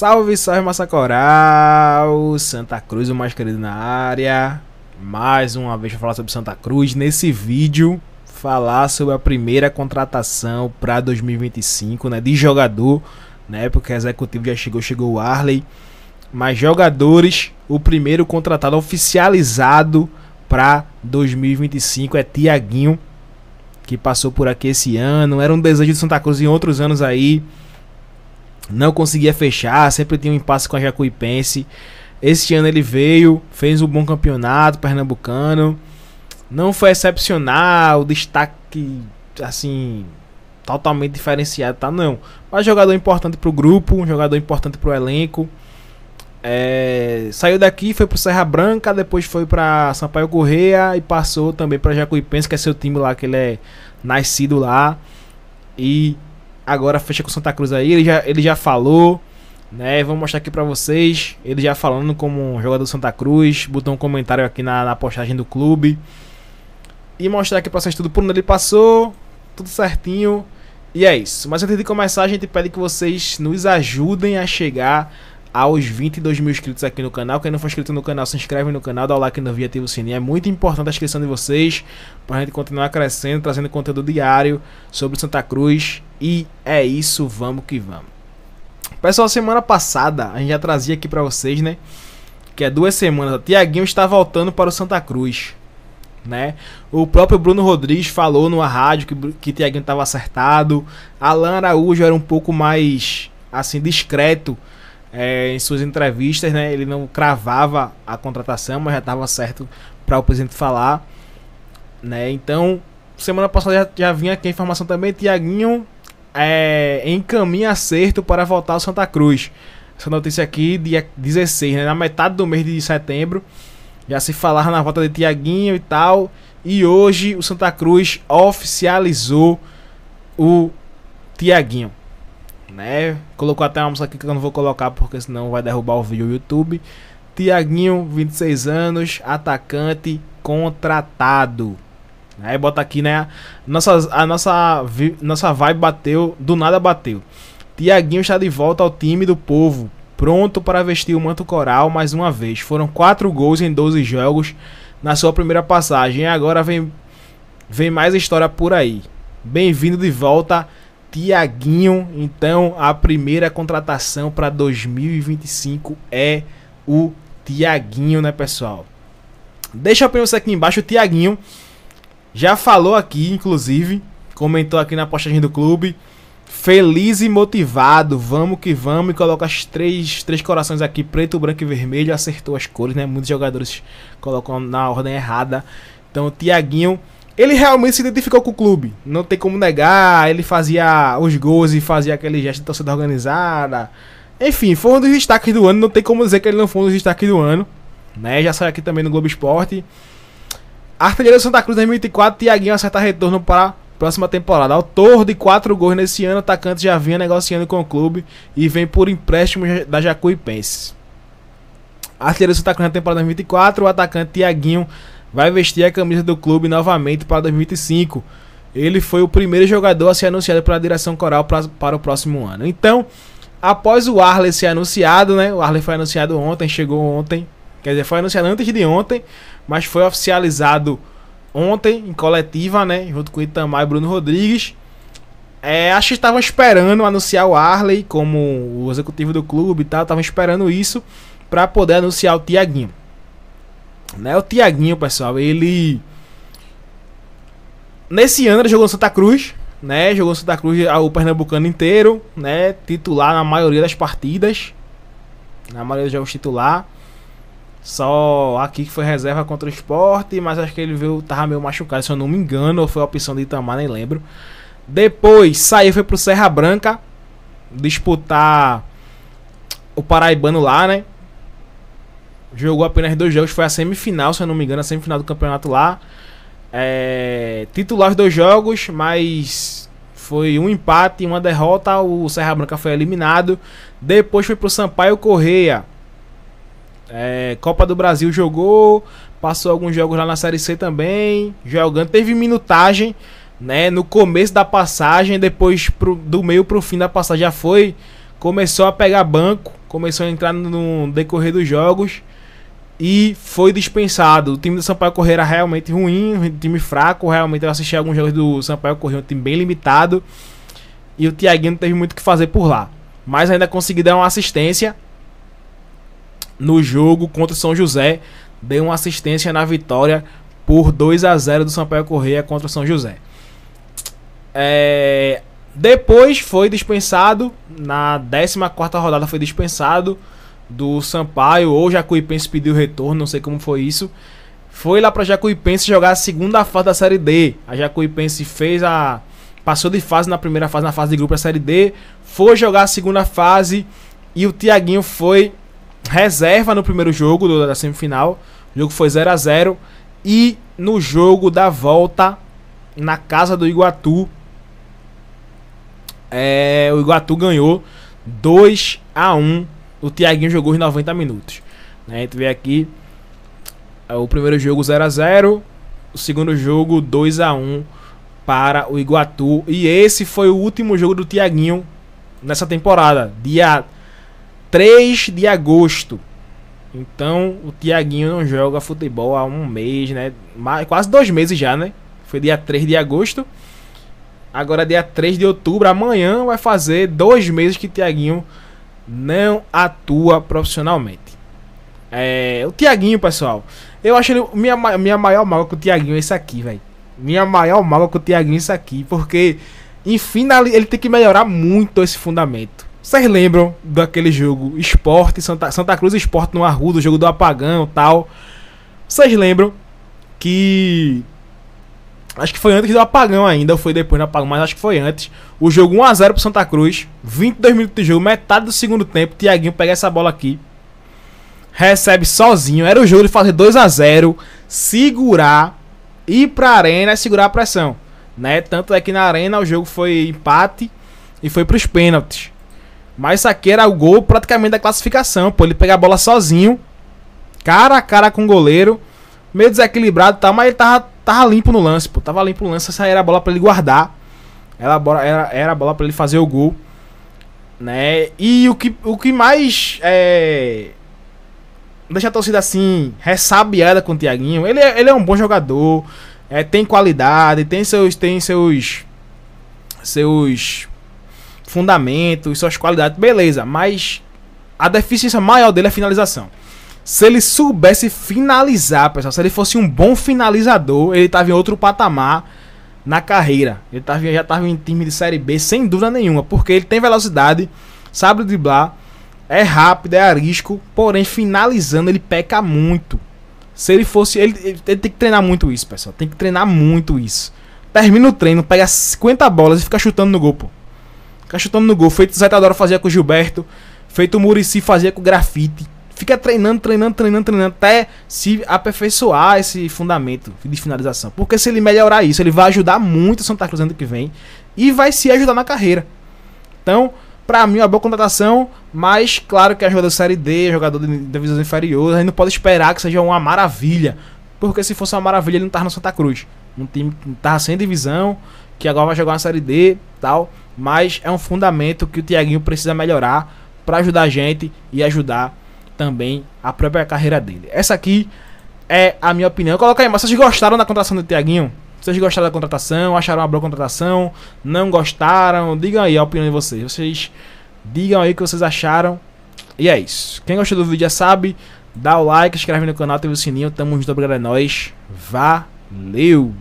Salve, salve Massacoral! Santa Cruz, o mais querido na área. Mais uma vez vou falar sobre Santa Cruz. Nesse vídeo, falar sobre a primeira contratação para 2025, né? De jogador, né? Porque executivo já chegou, chegou o Arley. Mas jogadores, o primeiro contratado oficializado para 2025 é Tiaguinho, que passou por aqui esse ano. Era um desejo de Santa Cruz em outros anos aí não conseguia fechar, sempre tinha um impasse com a Jacuipense. Este ano ele veio, fez um bom campeonato pernambucano. Não foi excepcional, destaque assim totalmente diferenciado, tá não. Mas jogador importante pro grupo, um jogador importante pro elenco. É, saiu daqui, foi pro Serra Branca, depois foi para Sampaio Correia e passou também para Jacuipense, que é seu time lá que ele é nascido lá. E agora fecha com Santa Cruz aí, ele já, ele já falou, né? Vamos mostrar aqui para vocês, ele já falando como jogador do Santa Cruz, botou um comentário aqui na, na postagem do clube. E mostrar aqui pra vocês tudo por onde ele passou, tudo certinho. E é isso. Mas antes de começar, a gente pede que vocês nos ajudem a chegar aos 22 mil inscritos aqui no canal. Quem não for inscrito no canal, se inscreve no canal, dá o like no vídeo, ativa o sininho. É muito importante a inscrição de vocês para a gente continuar crescendo, trazendo conteúdo diário sobre Santa Cruz. E é isso, vamos que vamos. Pessoal, semana passada a gente já trazia aqui para vocês, né? Que é duas semanas. Tiaguinho está voltando para o Santa Cruz. Né? O próprio Bruno Rodrigues falou numa rádio que, que Tiaguinho estava acertado. Alan Araújo era um pouco mais assim discreto é, em suas entrevistas, né, ele não cravava a contratação, mas já estava certo para o presidente falar. Né? Então, semana passada já, já vinha aqui a informação também, Tiaguinho é, encaminha acerto para voltar ao Santa Cruz. Essa notícia aqui, dia 16, né, na metade do mês de setembro, já se falava na volta de Tiaguinho e tal. E hoje o Santa Cruz oficializou o Tiaguinho né? Colocou até uma música aqui que eu não vou colocar porque senão vai derrubar o vídeo do YouTube. Tiaguinho, 26 anos, atacante contratado. Aí bota aqui, né? Nossa, a nossa, nossa vibe bateu, do nada bateu. Tiaguinho está de volta ao time do povo, pronto para vestir o manto coral mais uma vez. Foram 4 gols em 12 jogos na sua primeira passagem. E agora vem, vem mais história por aí. Bem-vindo de volta Tiaguinho. Então, a primeira contratação para 2025 é o Tiaguinho, né, pessoal? Deixa a opinião aqui embaixo. O Tiaguinho já falou aqui, inclusive, comentou aqui na postagem do clube. Feliz e motivado, vamos que vamos. E coloca as três, três corações aqui: preto, branco e vermelho. Acertou as cores, né? Muitos jogadores colocam na ordem errada. Então, o Tiaguinho ele realmente se identificou com o clube. Não tem como negar. Ele fazia os gols e fazia aquele gesto de torcida organizada. Enfim, foi um dos destaques do ano. Não tem como dizer que ele não foi um dos destaques do ano. Né? Já saiu aqui também no Globo Esporte. Artilheiro Santa Cruz 2024, Tiaguinho acerta retorno para a próxima temporada. Autor de quatro gols nesse ano, atacante já vinha negociando com o clube e vem por empréstimo da Jacuipense. Artilheiro Santa Cruz na temporada 2024, o atacante Tiaguinho vai vestir a camisa do clube novamente para 2025. Ele foi o primeiro jogador a ser anunciado pela direção coral pra, para o próximo ano. Então, após o Arley ser anunciado, né? O Arley foi anunciado ontem, chegou ontem. Quer dizer, foi anunciado antes de ontem, mas foi oficializado ontem em coletiva, né? Junto com Itamar e Bruno Rodrigues. É, acho que estavam esperando anunciar o Arley como o executivo do clube e tal. Estavam esperando isso para poder anunciar o Tiaguinho. Né? O Tiaguinho, pessoal, ele. Nesse ano ele jogou no Santa Cruz, né? Jogou no Santa Cruz o Pernambucano inteiro, né? Titular na maioria das partidas. Na maioria dos jogos titular. Só aqui que foi reserva contra o esporte, mas acho que ele veio, tava meio machucado, se eu não me engano, ou foi a opção de Itamar, nem lembro. Depois saiu, foi pro Serra Branca disputar o Paraibano lá, né? jogou apenas dois jogos, foi a semifinal, se eu não me engano, a semifinal do campeonato lá. É, titular dois jogos, mas foi um empate e uma derrota. O Serra Branca foi eliminado. Depois foi pro Sampaio Correia. É, Copa do Brasil jogou, passou alguns jogos lá na Série C também, jogando. Teve minutagem, né? No começo da passagem, depois pro, do meio pro fim da passagem já foi. Começou a pegar banco, começou a entrar no decorrer dos jogos e foi dispensado. O time do Sampaio Correia era realmente ruim, um time fraco. Realmente eu assisti alguns jogos do Sampaio Correia, um time bem limitado. E o Thiaguinho não teve muito o que fazer por lá. Mas ainda consegui dar uma assistência no jogo contra o São José. Deu uma assistência na vitória por 2 a 0 do Sampaio Correia contra o São José. É... Depois foi dispensado, na 14 rodada foi dispensado do Sampaio ou Jacuipense pediu retorno, não sei como foi isso. Foi lá para Jacuipense jogar a segunda fase da Série D. A Jacuipense fez a passou de fase na primeira fase, na fase de grupo da Série D, foi jogar a segunda fase e o Thiaguinho foi reserva no primeiro jogo do, da semifinal. O jogo foi 0 a 0 e no jogo da volta na casa do Iguatu, é, o Iguatu ganhou 2 a 1 o Thiaguinho jogou os 90 minutos. Né? A gente vê aqui é, o primeiro jogo 0 x 0 o segundo jogo 2 x 1 para o Iguatu. E esse foi o último jogo do Thiaguinho nessa temporada, dia 3 de agosto. Então o Thiaguinho não joga futebol há um mês, né? quase dois meses já, né? Foi dia 3 de agosto. Agora, é dia 3 de outubro, amanhã vai fazer dois meses que o Thiaguinho não atua profissionalmente. É, o Tiaguinho, pessoal. Eu acho ele, minha, minha maior mágoa com o Tiaguinho é isso aqui, velho. Minha maior mágoa com o Tiaguinho é isso aqui. Porque, enfim, ele tem que melhorar muito esse fundamento. Vocês lembram daquele jogo Esporte, Santa, Santa Cruz Esporte no Arruda, o jogo do Apagão tal? Vocês lembram que Acho que foi antes do apagão ainda, ou foi depois do apagão, mas acho que foi antes. O jogo 1x0 pro Santa Cruz, 22 minutos de jogo, metade do segundo tempo. Tiaguinho pega essa bola aqui, recebe sozinho. Era o jogo de fazer 2x0, segurar, ir pra arena e segurar a pressão. Né? Tanto é que na arena o jogo foi empate e foi pros pênaltis. Mas isso aqui era o gol praticamente da classificação, pô. Ele pega a bola sozinho, cara a cara com o goleiro, meio desequilibrado e tá, tal, mas ele tava Tava limpo no lance, pô. Tava limpo no lance. Essa era a bola para ele guardar. Ela era, era a bola para ele fazer o gol. Né? E o que, o que mais é, deixa a torcida assim, ressabiada com o Thiaguinho. Ele é, ele é um bom jogador, é, tem qualidade, tem seus tem seus seus fundamentos, suas qualidades, beleza, mas a deficiência maior dele é a finalização. Se ele soubesse finalizar, pessoal, se ele fosse um bom finalizador, ele estava em outro patamar na carreira. Ele tava, já estava em time de Série B, sem dúvida nenhuma, porque ele tem velocidade, sabe driblar, é rápido, é arisco, porém finalizando ele peca muito. Se ele fosse. Ele, ele, ele tem que treinar muito isso, pessoal. Tem que treinar muito isso. Termina o treino, pega 50 bolas e fica chutando no gol, pô. Fica chutando no gol. Feito o Zé Tadoro fazia com o Gilberto. Feito o Murici fazia com o Grafite fica treinando, treinando, treinando, treinando, até se aperfeiçoar esse fundamento de finalização. Porque se ele melhorar isso, ele vai ajudar muito o Santa Cruz ano que vem e vai se ajudar na carreira. Então, para mim, é uma boa contratação, mas claro que é jogador da Série D, jogador de divisões inferiores, a gente não pode esperar que seja uma maravilha. Porque se fosse uma maravilha, ele não estava no Santa Cruz. Um time que estava sem divisão, que agora vai jogar na Série D tal. Mas é um fundamento que o Tiaguinho precisa melhorar para ajudar a gente e ajudar também a própria carreira dele. Essa aqui é a minha opinião. Coloca aí, mas vocês gostaram da contratação do Tiaguinho? Vocês gostaram da contratação? Acharam uma boa contratação? Não gostaram? Digam aí a opinião de vocês. Vocês digam aí o que vocês acharam. E é isso. Quem gostou do vídeo já sabe, dá o like, inscreve no canal, ativa o sininho. Tamo junto, obrigado a é nós. Valeu!